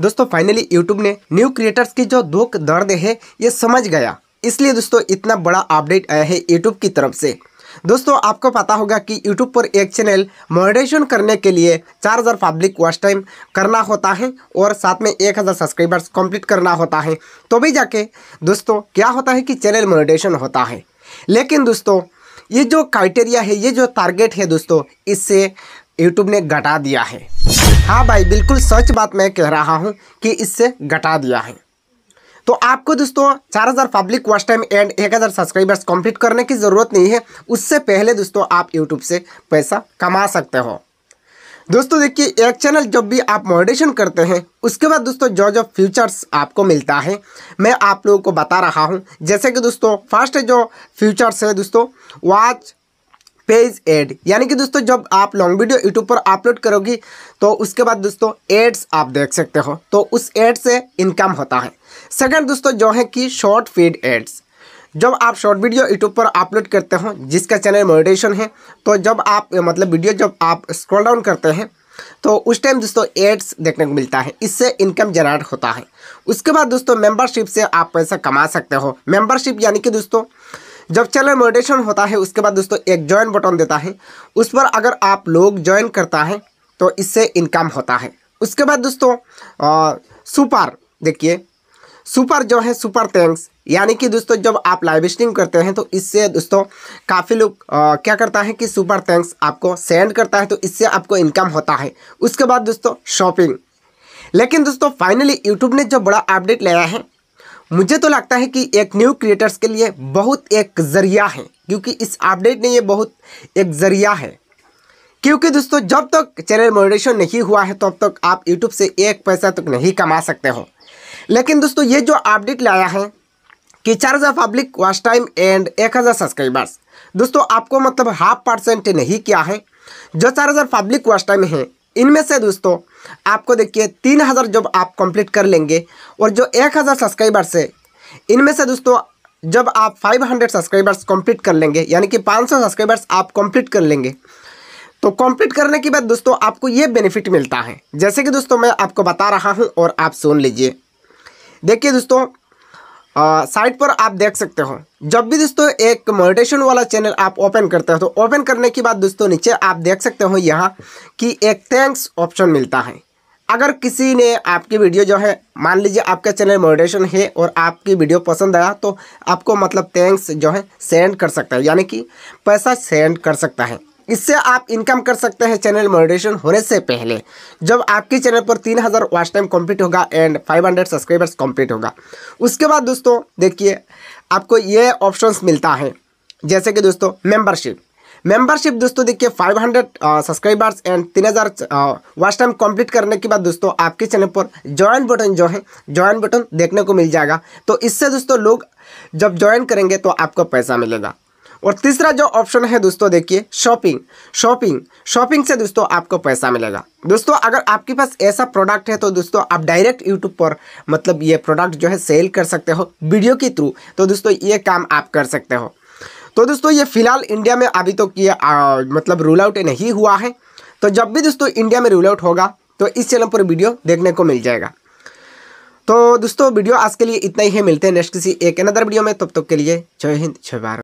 दोस्तों finally YouTube ने new creators की जो दुख दर्द है ये समझ गया इसलिए दोस्तों इतना बड़ा अपडेट आया है यूट्यूब की तरफ से दोस्तों आपको पता होगा कि यूट्यूब पर एक चैनल मॉडरेशन करने के लिए 4000 पब्लिक वॉच टाइम करना होता है और साथ में 1000 सब्सक्राइबर्स कंप्लीट करना होता है तो भी जाके दोस्तों क्या होता है कि चैनल मॉडरेशन होता है लेकिन दोस्तों ये जो क्राइटेरिया है ये जो टारगेट है दोस्तों इससे यूट्यूब ने घटा दिया है हाँ भाई बिल्कुल सच बात मैं कह रहा हूँ कि इससे घटा दिया है तो आपको दोस्तों 4000 public watch time and 1000 subscribers complete करने की ज़रूरत नहीं है उससे पहले दोस्तों आप यूट्यूब से पैसा कमा सकते हो दोस्तों देखिए एक चैनल जब भी आप मॉडिशन करते हैं उसके बाद दोस्तों जो जो फ्यूचर्स आपको मिलता है मैं आप लोगों को बता रहा हूँ जैसे कि दोस्तों फर्स्ट जो फ्यूचर्स है दोस्तों वॉच पेज एड यानी कि दोस्तों जब आप लॉन्ग वीडियो यूट्यूब पर अपलोड करोगी तो उसके बाद दोस्तों एड्स आप देख सकते हो तो उस एड से इनकम होता है सेकंड दोस्तों जो है कि शॉर्ट फीड एड्स जब आप शॉर्ट वीडियो यूट्यूब पर अपलोड करते हो जिसका चैनल मोडिटेशन है तो जब आप मतलब वीडियो जब आप स्क्रॉल डाउन करते हैं तो उस टाइम दोस्तों एड्स देखने को मिलता है इससे इनकम जनरेट होता है उसके बाद दोस्तों मेंबरशिप से आप पैसा कमा सकते हो मेंबरशिप यानी कि दोस्तों जब चैनल मोडेशन होता है उसके बाद दोस्तों एक ज्वाइन बटन देता है उस पर अगर आप लोग ज्वाइन करता है तो इससे इनकम होता है उसके बाद दोस्तों सुपर देखिए सुपर जो है सुपर थैंक्स यानी कि दोस्तों जब आप लाइव स्ट्रीम करते हैं तो इससे दोस्तों काफ़ी लोग क्या करता है कि सुपर थैंक्स आपको सेंड करता है तो इससे आपको इनकम होता है उसके बाद दोस्तों शॉपिंग लेकिन दोस्तों फाइनली यूट्यूब ने जो बड़ा अपडेट लाया है मुझे तो लगता है कि एक न्यू क्रिएटर्स के लिए बहुत एक ज़रिया है क्योंकि इस अपडेट ने ये बहुत एक ज़रिया है क्योंकि दोस्तों जब तक चैनल मोडेशन नहीं हुआ है तब तो तक आप यूट्यूब से एक पैसा तक नहीं कमा सकते हो लेकिन दोस्तों ये जो अपडेट लाया है कि charge of public watch time and एक हज़ार सब्सक्राइबर्स दोस्तों आपको मतलब हाफ परसेंट नहीं किया है जो charge of public watch time है इनमें से दोस्तों आपको देखिए तीन हज़ार जब आप कंप्लीट कर लेंगे और जो एक हज़ार सब्सक्राइबर्स है इनमें से दोस्तों जब आप फाइव हंड्रेड सब्सक्राइबर्स कंप्लीट कर लेंगे यानी कि पाँच सौ सब्सक्राइबर्स आप कंप्लीट कर लेंगे तो कंप्लीट करने के बाद दोस्तों आपको ये बेनिफिट मिलता है जैसे कि दोस्तों मैं आपको बता रहा हूँ और आप सुन लीजिए देखिए दोस्तों साइट पर आप देख सकते हो जब भी दोस्तों एक मोडिटेशन वाला चैनल आप ओपन करते हो तो ओपन करने के बाद दोस्तों नीचे आप देख सकते हो यहाँ कि एक थैंक्स ऑप्शन मिलता है अगर किसी ने आपकी वीडियो जो है मान लीजिए आपका चैनल मोडिटेशन है और आपकी वीडियो पसंद आया तो आपको मतलब थैंक्स जो है सेंड कर सकता है यानी कि पैसा सेंड कर सकता है इससे आप इनकम कर सकते हैं चैनल मोडिशन होने से पहले जब आपके चैनल पर 3000 हज़ार वॉच टाइम कंप्लीट होगा एंड 500 सब्सक्राइबर्स कंप्लीट होगा उसके बाद दोस्तों देखिए आपको ये ऑप्शंस मिलता है जैसे कि दोस्तों मेंबरशिप मेंबरशिप दोस्तों देखिए 500 सब्सक्राइबर्स एंड 3000 हज़ार वॉच टाइम कम्प्लीट करने के बाद दोस्तों आपके चैनल पर ज्वाइन बटन जो है ज्वाइन बटन देखने को मिल जाएगा तो इससे दोस्तों लोग जब ज्वाइन करेंगे तो आपको पैसा मिलेगा और तीसरा जो ऑप्शन है दोस्तों देखिए शॉपिंग शॉपिंग शॉपिंग से दोस्तों आपको पैसा मिलेगा दोस्तों अगर आपके पास ऐसा प्रोडक्ट है तो दोस्तों आप डायरेक्ट यूट्यूब पर मतलब ये प्रोडक्ट जो है सेल कर सकते हो वीडियो के थ्रू तो दोस्तों ये काम आप कर सकते हो तो दोस्तों ये फिलहाल इंडिया में अभी तो ये मतलब रूल आउट नहीं हुआ है तो जब भी दोस्तों इंडिया में रूल आउट होगा तो इस चैनल पर वीडियो देखने को मिल जाएगा तो दोस्तों वीडियो आज के लिए इतना ही है मिलते हैं नेक्स्ट किसी एक अनदर वीडियो में तब तक के लिए जय हिंद जय भारत